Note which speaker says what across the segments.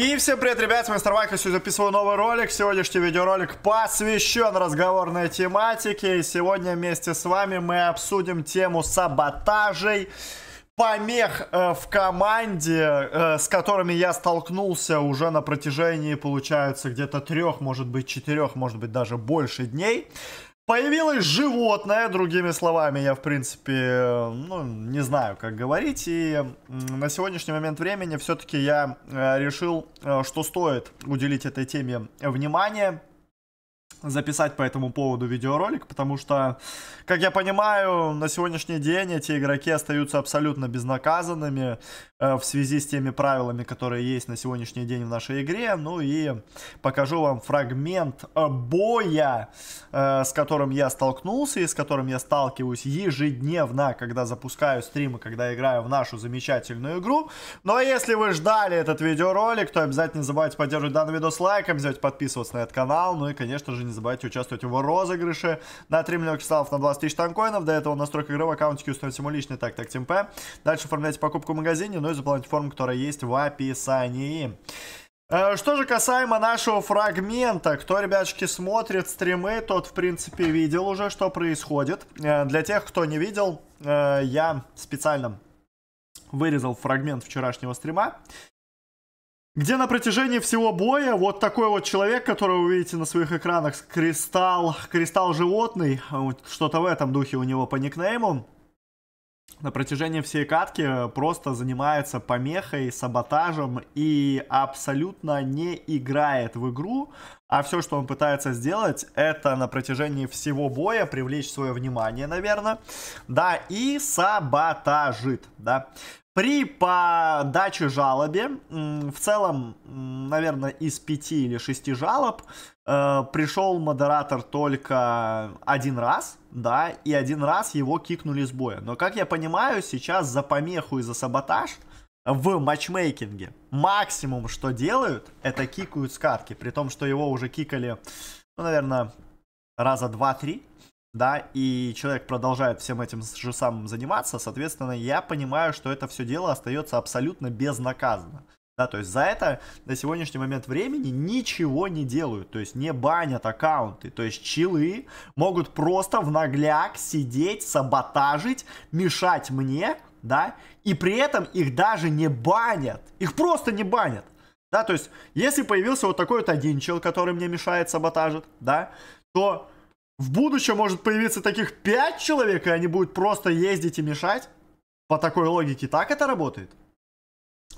Speaker 1: И всем привет, ребят, с вами Старвайк, я сегодня записываю новый ролик. Сегодняшний видеоролик посвящен разговорной тематике. И сегодня вместе с вами мы обсудим тему саботажей, помех э, в команде, э, с которыми я столкнулся уже на протяжении, получается, где-то трех, может быть, четырех, может быть, даже больше дней. Появилось животное, другими словами, я, в принципе, ну, не знаю, как говорить. И на сегодняшний момент времени все-таки я э, решил, э, что стоит уделить этой теме внимание записать по этому поводу видеоролик, потому что, как я понимаю, на сегодняшний день эти игроки остаются абсолютно безнаказанными э, в связи с теми правилами, которые есть на сегодняшний день в нашей игре. Ну и покажу вам фрагмент э, боя, э, с которым я столкнулся и с которым я сталкиваюсь ежедневно, когда запускаю стримы, когда играю в нашу замечательную игру. Ну а если вы ждали этот видеоролик, то обязательно не забывайте поддерживать данный видос лайком, взять подписываться на этот канал, ну и, конечно же, не забывайте участвовать в розыгрыше на 3 миллиона кристаллов на 20 тысяч танкоинов. До этого настройка игры в аккаунтике установите ему личный так так ТМП. Дальше оформляйте покупку в магазине, ну и заполняйте форму, которая есть в описании. Э, что же касаемо нашего фрагмента, кто, ребяточки, смотрит стримы, тот, в принципе, видел уже, что происходит. Э, для тех, кто не видел, э, я специально вырезал фрагмент вчерашнего стрима где на протяжении всего боя вот такой вот человек, которого вы видите на своих экранах, кристалл, кристалл животный, а что-то в этом духе у него по никнейму, на протяжении всей катки э, просто занимается помехой, саботажем и абсолютно не играет в игру. А все, что он пытается сделать, это на протяжении всего боя привлечь свое внимание, наверное. Да, и саботажит, да. При подаче жалобе, в целом, наверное, из пяти или шести жалоб э, пришел модератор только один раз, да, и один раз его кикнули с боя. Но, как я понимаю, сейчас за помеху и за саботаж в матчмейкинге максимум, что делают, это кикают с катки, при том, что его уже кикали, ну, наверное, раза два-три да, и человек продолжает всем этим же самым заниматься, соответственно, я понимаю, что это все дело остается абсолютно безнаказанно. Да, то есть за это на сегодняшний момент времени ничего не делают, то есть не банят аккаунты, то есть челы могут просто в нагляк сидеть, саботажить, мешать мне, да, и при этом их даже не банят, их просто не банят. Да, то есть, если появился вот такой вот один чел, который мне мешает, саботажит, да, то в будущем может появиться таких 5 человек, и они будут просто ездить и мешать? По такой логике так это работает?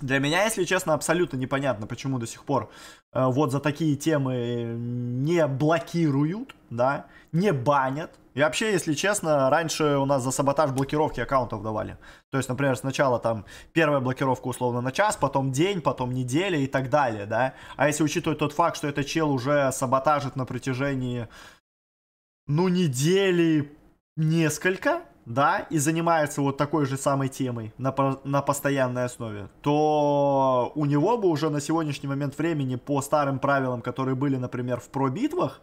Speaker 1: Для меня, если честно, абсолютно непонятно, почему до сих пор э, вот за такие темы э, не блокируют, да, не банят. И вообще, если честно, раньше у нас за саботаж блокировки аккаунтов давали. То есть, например, сначала там первая блокировка условно на час, потом день, потом неделя и так далее, да. А если учитывать тот факт, что этот чел уже саботажит на протяжении ну, недели несколько, да, и занимается вот такой же самой темой на, на постоянной основе, то у него бы уже на сегодняшний момент времени по старым правилам, которые были, например, в пробитвах,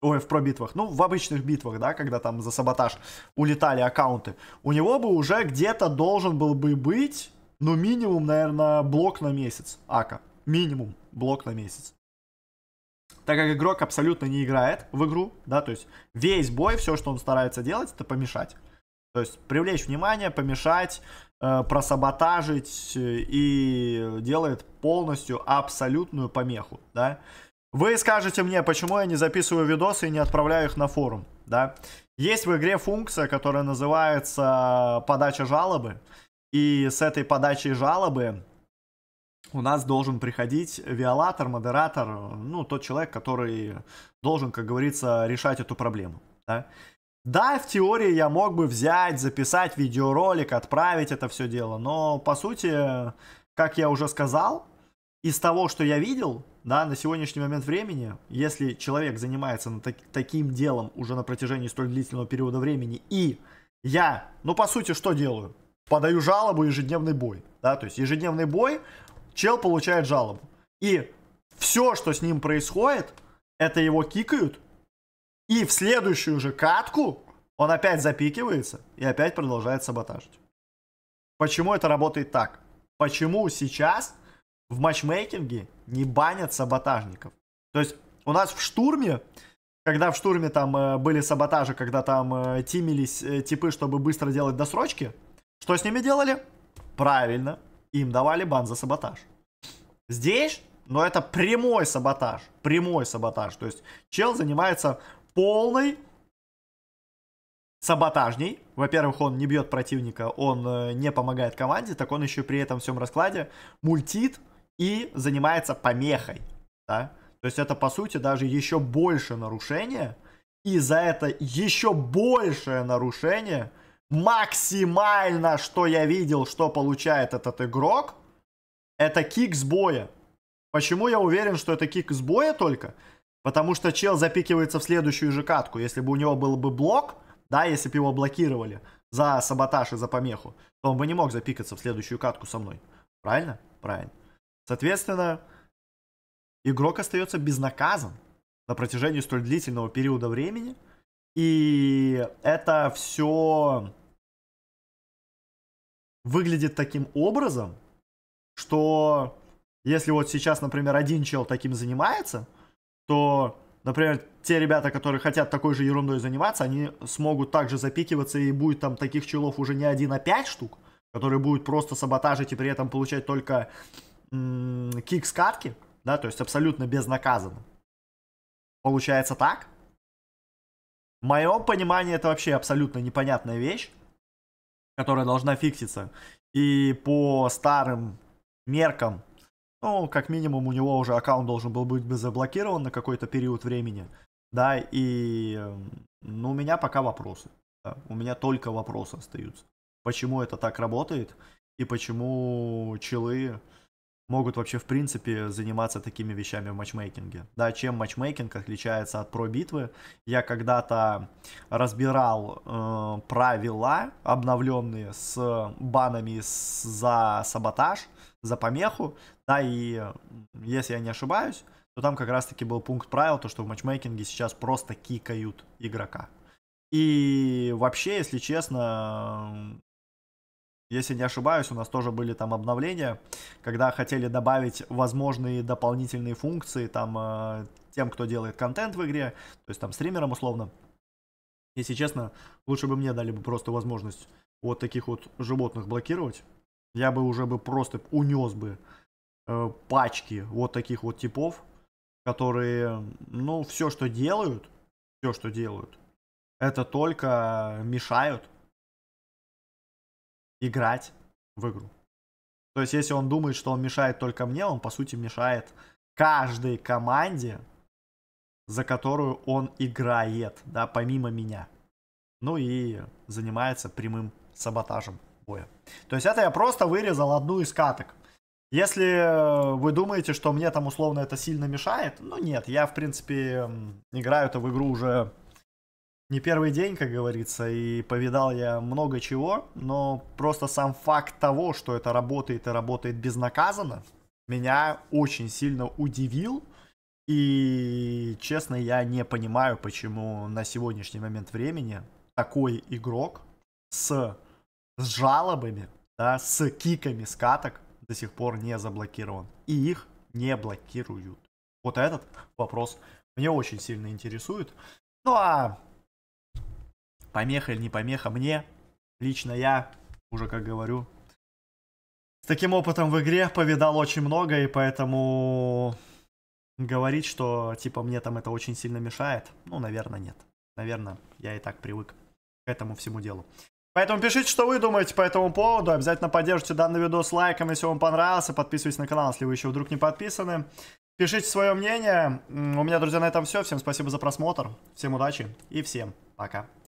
Speaker 1: ой, в пробитвах, ну, в обычных битвах, да, когда там за саботаж улетали аккаунты, у него бы уже где-то должен был бы быть, ну, минимум, наверное, блок на месяц, ака, минимум блок на месяц так как игрок абсолютно не играет в игру, да, то есть весь бой, все, что он старается делать, это помешать. То есть привлечь внимание, помешать, э, просаботажить э, и делает полностью абсолютную помеху, да. Вы скажете мне, почему я не записываю видосы и не отправляю их на форум, да? Есть в игре функция, которая называется подача жалобы. И с этой подачей жалобы у нас должен приходить виолатор, модератор, ну, тот человек, который должен, как говорится, решать эту проблему. Да? да, в теории я мог бы взять, записать видеоролик, отправить это все дело, но по сути, как я уже сказал, из того, что я видел, да, на сегодняшний момент времени, если человек занимается так, таким делом уже на протяжении столь длительного периода времени, и я, ну, по сути, что делаю? Подаю жалобу ежедневный бой, да, то есть ежедневный бой чел получает жалобу. И все, что с ним происходит, это его кикают, и в следующую же катку он опять запикивается и опять продолжает саботажить. Почему это работает так? Почему сейчас в матчмейкинге не банят саботажников? То есть у нас в штурме, когда в штурме там э, были саботажи, когда там э, тимились э, типы, чтобы быстро делать досрочки, что с ними делали? Правильно, им давали бан за саботаж. Здесь, но ну, это прямой саботаж, прямой саботаж. То есть чел занимается полной саботажней. Во-первых, он не бьет противника, он э, не помогает команде, так он еще при этом всем раскладе мультит и занимается помехой. Да? То есть это, по сути, даже еще больше нарушение, и за это еще большее нарушение максимально, что я видел, что получает этот игрок, это кик с боя. Почему я уверен, что это кик с боя только? Потому что чел запикивается в следующую же катку. Если бы у него был бы блок, да, если бы его блокировали за саботаж и за помеху, то он бы не мог запикаться в следующую катку со мной. Правильно? Правильно. Соответственно, игрок остается безнаказан на протяжении столь длительного периода времени. И это все выглядит таким образом, что если вот сейчас, например, один чел таким занимается, то, например, те ребята, которые хотят такой же ерундой заниматься, они смогут также запикиваться и будет там таких челов уже не один, а пять штук, которые будут просто саботажить и при этом получать только кик с катки, да, то есть абсолютно безнаказанно. Получается так? Мое понимание это вообще абсолютно непонятная вещь которая должна фикситься. И по старым меркам, ну, как минимум, у него уже аккаунт должен был быть заблокирован на какой-то период времени. Да, и эм, ну, у меня пока вопросы. Да, у меня только вопросы остаются. Почему это так работает и почему челы могут вообще в принципе заниматься такими вещами в матчмейкинге. Да, чем матчмейкинг отличается от про-битвы? Я когда-то разбирал э, правила обновленные с банами за саботаж, за помеху, да, и если я не ошибаюсь, то там как раз-таки был пункт правил, то что в матчмейкинге сейчас просто кикают игрока. И вообще, если честно, если не ошибаюсь, у нас тоже были там обновления, когда хотели добавить возможные дополнительные функции там э, тем, кто делает контент в игре, то есть там стримерам условно. Если честно, лучше бы мне дали бы просто возможность вот таких вот животных блокировать. Я бы уже бы просто унес бы э, пачки вот таких вот типов, которые, ну, все, что делают, все, что делают, это только мешают играть в игру. То есть, если он думает, что он мешает только мне, он, по сути, мешает каждой команде, за которую он играет, да, помимо меня. Ну и занимается прямым саботажем боя. То есть, это я просто вырезал одну из каток. Если вы думаете, что мне там условно это сильно мешает, ну нет, я в принципе играю-то в игру уже не первый день, как говорится, и повидал я много чего, но просто сам факт того, что это работает и работает безнаказанно, меня очень сильно удивил. И, честно, я не понимаю, почему на сегодняшний момент времени такой игрок с, с жалобами, да, с киками с каток до сих пор не заблокирован. И их не блокируют. Вот этот вопрос мне очень сильно интересует. Ну а помеха или не помеха мне, лично я, уже как говорю, с таким опытом в игре повидал очень много, и поэтому говорить, что типа мне там это очень сильно мешает, ну, наверное, нет. Наверное, я и так привык к этому всему делу. Поэтому пишите, что вы думаете по этому поводу. Обязательно поддержите данный видос лайком, если вам понравился. Подписывайтесь на канал, если вы еще вдруг не подписаны. Пишите свое мнение. У меня, друзья, на этом все. Всем спасибо за просмотр. Всем удачи и всем пока.